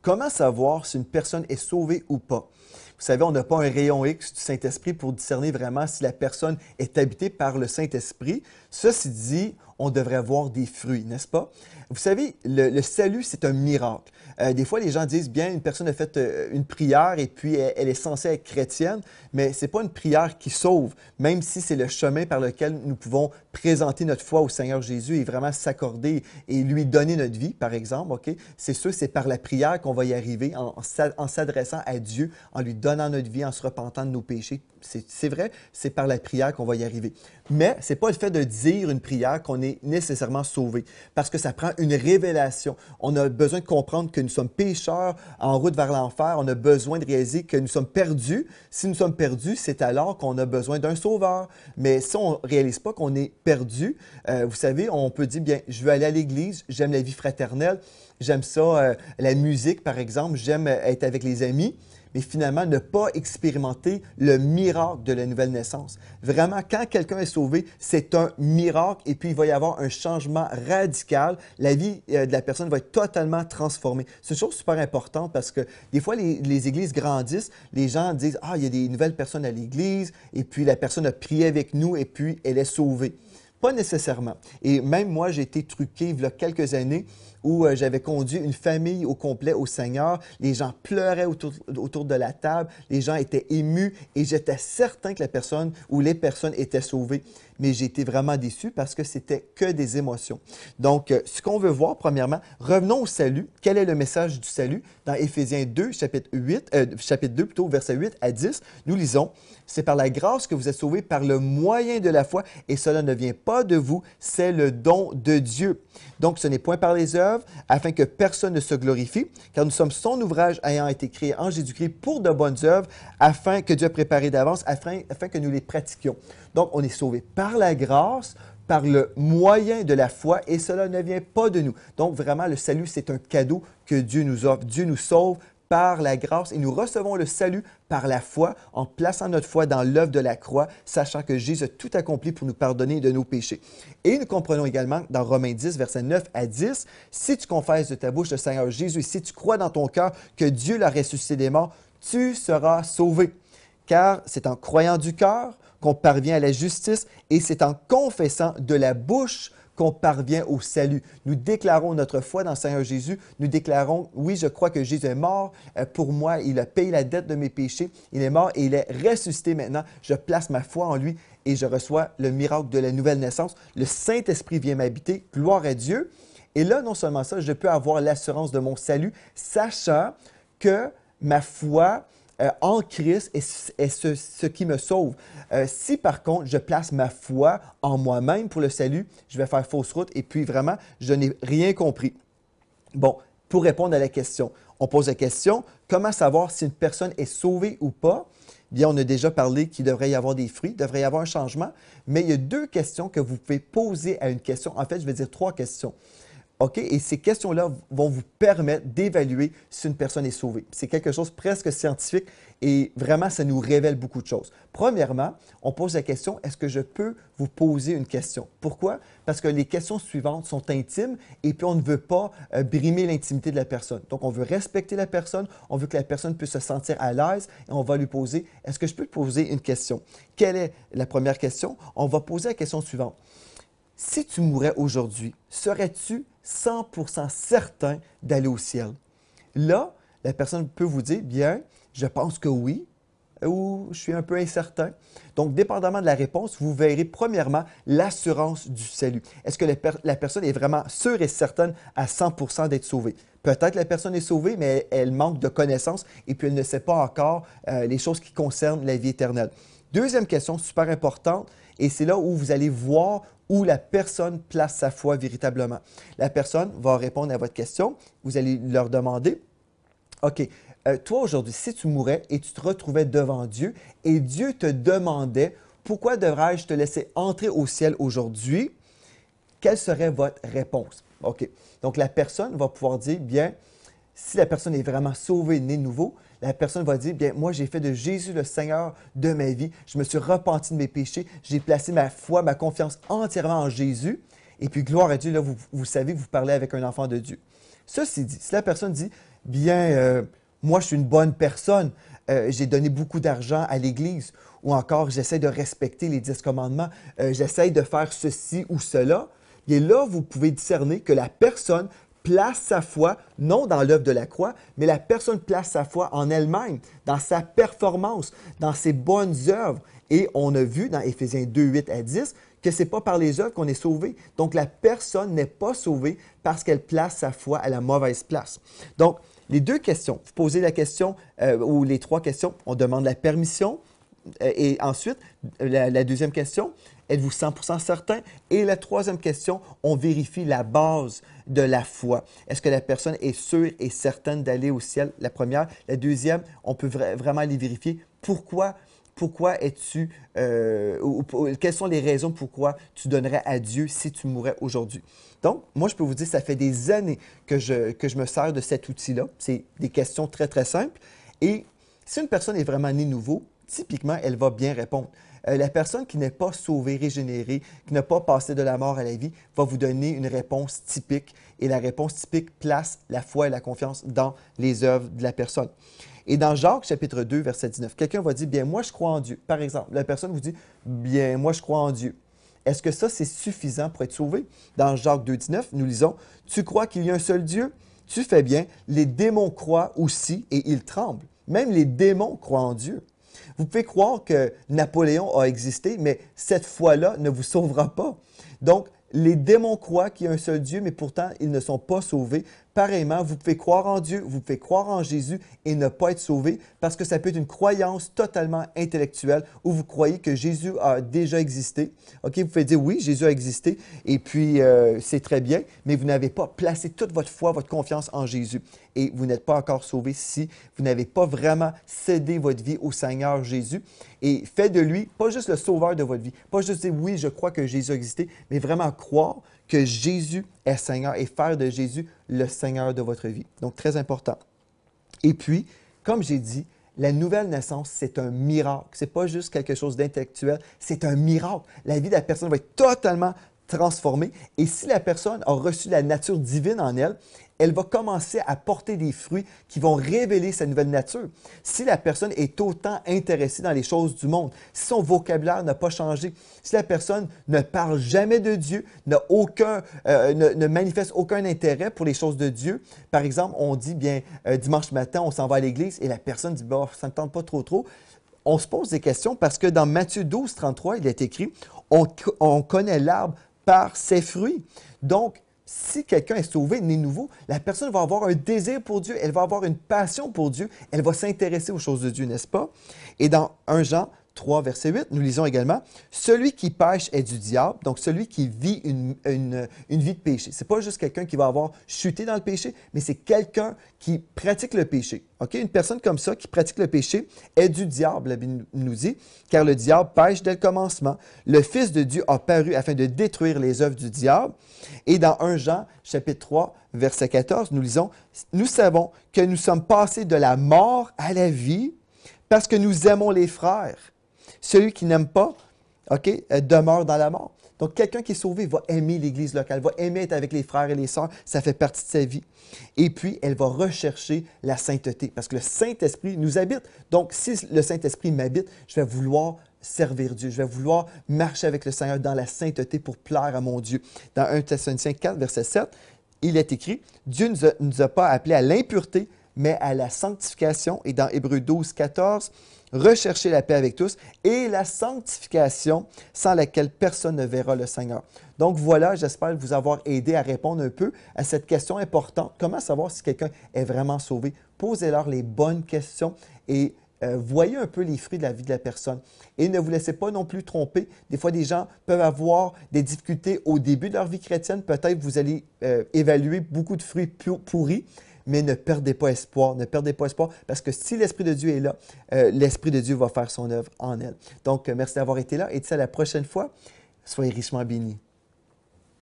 Comment savoir si une personne est sauvée ou pas? Vous savez, on n'a pas un rayon X du Saint-Esprit pour discerner vraiment si la personne est habitée par le Saint-Esprit. Ceci dit, on devrait avoir des fruits, n'est-ce pas? Vous savez, le salut, c'est un miracle. Euh, des fois, les gens disent bien, une personne a fait euh, une prière et puis elle, est censée être chrétienne, mais ce n'est pas une prière qui sauve, même si c'est le chemin par lequel nous pouvons présenter notre foi au Seigneur Jésus et vraiment s'accorder et lui donner notre vie, par exemple. ok C'est sûr, c'est par la prière qu'on va y arriver, en, en s'adressant à Dieu, en lui donnant notre vie, en se repentant de nos péchés. C'est vrai, c'est par la prière qu'on va y arriver. Mais ce n'est pas le fait de dire une prière qu'on est nécessairement sauvé, parce que ça prend une révélation. On a besoin de comprendre que nous sommes pécheurs en route vers l'enfer. On a besoin de réaliser que nous sommes perdus. Si nous sommes perdus, c'est alors qu'on a besoin d'un sauveur. Mais si on ne réalise pas qu'on est perdu, euh, vous savez, on peut dire, bien, je veux aller à l'église, j'aime la vie fraternelle, j'aime ça, euh, la musique, par exemple, j'aime être avec les amis mais finalement ne pas expérimenter le miracle de la nouvelle naissance. Vraiment, quand quelqu'un est sauvé, c'est un miracle et puis il va y avoir un changement radical. La vie euh, de la personne va être totalement transformée. C'est une chose super importante parce que des fois, les, églises grandissent, les gens disent, ah, il y a des nouvelles personnes à l'église et puis la personne a prié avec nous et puis elle est sauvée. Pas nécessairement. Et même moi, j'ai été truqué il y a quelques années où euh, j'avais conduit une famille au complet au Seigneur. Les gens pleuraient autour, de la table, les gens étaient émus et j'étais certain que la personne ou les personnes étaient sauvées. Mais j'ai été vraiment déçu parce que c'était que des émotions. Donc, euh, ce qu'on veut voir, premièrement, revenons au salut. Quel est le message du salut? Dans Éphésiens 2, chapitre, 8, euh, chapitre 2, plutôt, verset 8 à 10, nous lisons, C'est par la grâce que vous êtes sauvés par le moyen de la foi et cela ne vient pas de vous, c'est le don de Dieu. Donc, ce n'est point par les œuvres afin que personne ne se glorifie, car nous sommes son ouvrage ayant été créé en Jésus-Christ pour de bonnes œuvres, afin que Dieu a préparé d'avance, afin, afin que nous les pratiquions. Donc, on est sauvé par la grâce, par le moyen de la foi et cela ne vient pas de nous. Donc vraiment, le salut, c'est un cadeau que Dieu nous offre. Dieu nous sauve par la grâce et nous recevons le salut par la foi en plaçant notre foi dans l'œuvre de la croix, sachant que Jésus a tout accompli pour nous pardonner de nos péchés. Et nous comprenons également dans Romains 10, versets 9 à 10, si tu confesses de ta bouche le Seigneur Jésus et si tu crois dans ton cœur que Dieu l'a ressuscité des morts, tu seras sauvé. Car c'est en croyant du cœur qu'on parvient à la justice et c'est en confessant de la bouche qu'on parvient au salut. Nous déclarons notre foi dans le Seigneur Jésus. Nous déclarons, oui, je crois que Jésus est mort euh, pour moi. Il a payé la dette de mes péchés. Il est mort et il est ressuscité maintenant. Je place ma foi en lui et je reçois le miracle de la nouvelle naissance. Le Saint-Esprit vient m'habiter. Gloire à Dieu. Et là, non seulement ça, je peux avoir l'assurance de mon salut, sachant que ma foi euh, en Christ est, ce, qui me sauve. Euh, si par contre je place ma foi en moi-même pour le salut, je vais faire fausse route et puis vraiment, je n'ai rien compris. Bon, pour répondre à la question, on pose la question, comment savoir si une personne est sauvée ou pas? Bien, on a déjà parlé qu'il devrait y avoir des fruits, il devrait y avoir un changement, mais il y a deux questions que vous pouvez poser à une question. En fait, je vais dire trois questions. OK? Et ces questions-là vont vous permettre d'évaluer si une personne est sauvée. C'est quelque chose de presque scientifique et vraiment, ça nous révèle beaucoup de choses. Premièrement, on pose la question, est-ce que je peux vous poser une question? Pourquoi? Parce que les questions suivantes sont intimes et puis on ne veut pas euh, brimer l'intimité de la personne. Donc, on veut respecter la personne, on veut que la personne puisse se sentir à l'aise et on va lui poser, est-ce que je peux te poser une question? Quelle est la première question? On va poser la question suivante. Si tu mourais aujourd'hui, serais-tu 100% certain d'aller au ciel. Là, la personne peut vous dire, bien, je pense que oui, ou je suis un peu incertain. Donc, dépendamment de la réponse, vous verrez premièrement l'assurance du salut. Est-ce que la, personne est vraiment sûre et certaine à 100 d'être sauvée? Peut-être la personne est sauvée, mais elle, manque de connaissances et puis elle ne sait pas encore euh, les choses qui concernent la vie éternelle. Deuxième question, super importante, et c'est là où vous allez voir où la personne place sa foi véritablement. La personne va répondre à votre question, vous allez leur demander, OK, euh, toi aujourd'hui, si tu mourais et tu te retrouvais devant Dieu et Dieu te demandait, pourquoi devrais-je te laisser entrer au ciel aujourd'hui? Quelle serait votre réponse? OK. Donc la personne va pouvoir dire, bien, si la personne est vraiment sauvée, née nouveau, la personne va dire, bien, moi, j'ai fait de Jésus le Seigneur de ma vie. Je me suis repenti de mes péchés. J'ai placé ma foi, ma confiance entièrement en Jésus. Et puis, gloire à Dieu, là, vous, savez que vous parlez avec un enfant de Dieu. Ceci dit, si la personne dit, bien, euh, moi, je suis une bonne personne, euh, j'ai donné beaucoup d'argent à l'Église, ou encore, j'essaie de respecter les dix commandements, euh, j'essaie de faire ceci ou cela, Et là, vous pouvez discerner que la personne place sa foi, non dans l'œuvre de la croix, mais la personne place sa foi en elle-même, dans sa performance, dans ses bonnes œuvres. Et on a vu dans Éphésiens 2, 8 à 10 que ce n'est pas par les œuvres qu'on est sauvé. Donc la personne n'est pas sauvée parce qu'elle place sa foi à la mauvaise place. Donc les deux questions, vous posez la question, euh, ou les trois questions, on demande la permission. Euh, et ensuite, la deuxième question, Êtes-vous 100% certain? Et la troisième question, on vérifie la base de la foi. Est-ce que la personne est sûre et certaine d'aller au ciel? La première. La deuxième, on peut vraiment aller vérifier pourquoi pourquoi es-tu, euh, quelles sont les raisons pourquoi tu donnerais à Dieu si tu mourais aujourd'hui? Donc, moi, je peux vous dire, ça fait des années que je, que je me sers de cet outil-là. C'est des questions très, très simples. Et si une personne est vraiment née nouveau, typiquement, elle va bien répondre. Euh, la personne qui n'est pas sauvée, régénérée, qui n'a pas passé de la mort à la vie, va vous donner une réponse typique. Et la réponse typique place la foi et la confiance dans les œuvres de la personne. Et dans Jacques, chapitre 2, verset 19, quelqu'un va dire, bien, moi, je crois en Dieu. Par exemple, la personne vous dit, bien, moi, je crois en Dieu. Est-ce que ça, c'est suffisant pour être sauvé? Dans Jacques 2, 19, nous lisons, tu crois qu'il y a un seul Dieu? Tu fais bien, les démons croient aussi et ils tremblent. Même les démons croient en Dieu. Vous pouvez croire que Napoléon a existé, mais cette foi-là ne vous sauvera pas. Donc, les démons croient qu'il y a un seul Dieu, mais pourtant, ils ne sont pas sauvés Pareillement, vous pouvez croire en Dieu, vous pouvez croire en Jésus et ne pas être sauvé parce que ça peut être une croyance totalement intellectuelle où vous croyez que Jésus a déjà existé. OK, vous pouvez dire oui, Jésus a existé et puis euh, c'est très bien, mais vous n'avez pas placé toute votre foi, votre confiance en Jésus et vous n'êtes pas encore sauvé si vous n'avez pas vraiment cédé votre vie au Seigneur Jésus et fait de lui pas juste le sauveur de votre vie, pas juste dire oui, je crois que Jésus a existé, mais vraiment croire que Jésus est Seigneur et faire de Jésus le Seigneur de votre vie. Donc, très important. Et puis, comme j'ai dit, la nouvelle naissance, c'est un miracle. Ce n'est pas juste quelque chose d'intellectuel, c'est un miracle. La vie de la personne va être totalement transformée. Et si la personne a reçu la nature divine en elle, elle va commencer à porter des fruits qui vont révéler sa nouvelle nature. Si la personne est autant intéressée dans les choses du monde, si son vocabulaire n'a pas changé, si la personne ne parle jamais de Dieu, n'a aucun, euh, ne, manifeste aucun intérêt pour les choses de Dieu, par exemple, on dit bien euh, dimanche matin, on s'en va à l'église et la personne dit bon, ça ne tente pas trop trop. On se pose des questions parce que dans Matthieu 12, 33, il est écrit on connaît l'arbre par ses fruits. Donc, si quelqu'un est sauvé, né nouveau, la personne va avoir un désir pour Dieu, elle va avoir une passion pour Dieu, elle va s'intéresser aux choses de Dieu, n'est-ce pas? Et dans un genre, 3, verset 8, nous lisons également Celui qui pêche est du diable, donc celui qui vit une, vie de péché. C'est pas juste quelqu'un qui va avoir chuté dans le péché, mais c'est quelqu'un qui pratique le péché. OK? Une personne comme ça qui pratique le péché est du diable, la Bible nous dit, car le diable pêche dès le commencement. Le Fils de Dieu a paru afin de détruire les œuvres du diable. Et dans 1 Jean, chapitre 3, verset 14, nous lisons Nous savons que nous sommes passés de la mort à la vie parce que nous aimons les frères. Celui qui n'aime pas, OK, euh, demeure dans la mort. Donc, quelqu'un qui est sauvé va aimer l'Église locale, va aimer être avec les frères et les sœurs, ça fait partie de sa vie. Et puis, elle va rechercher la sainteté, parce que le Saint-Esprit nous habite. Donc, si le Saint-Esprit m'habite, je vais vouloir servir Dieu, je vais vouloir marcher avec le Seigneur dans la sainteté pour plaire à mon Dieu. Dans 1 Thessaloniciens 4, verset 7, il est écrit, Dieu ne nous, a pas appelés à l'impureté, mais à la sanctification. Et dans Hébreux 12, 14, Rechercher la paix avec tous et la sanctification sans laquelle personne ne verra le Seigneur. Donc voilà, j'espère vous avoir aidé à répondre un peu à cette question importante. Comment savoir si quelqu'un est vraiment sauvé? Posez-leur les bonnes questions et euh, voyez un peu les fruits de la vie de la personne. Et ne vous laissez pas non plus tromper. Des fois, des gens peuvent avoir des difficultés au début de leur vie chrétienne. Peut-être vous allez euh, évaluer beaucoup de fruits pourris, mais ne perdez pas espoir, ne perdez pas espoir, parce que si l'Esprit de Dieu est là, euh, l'Esprit de Dieu va faire son œuvre en elle. Donc, euh, merci d'avoir été là et d'ici à la prochaine fois, soyez richement bénis.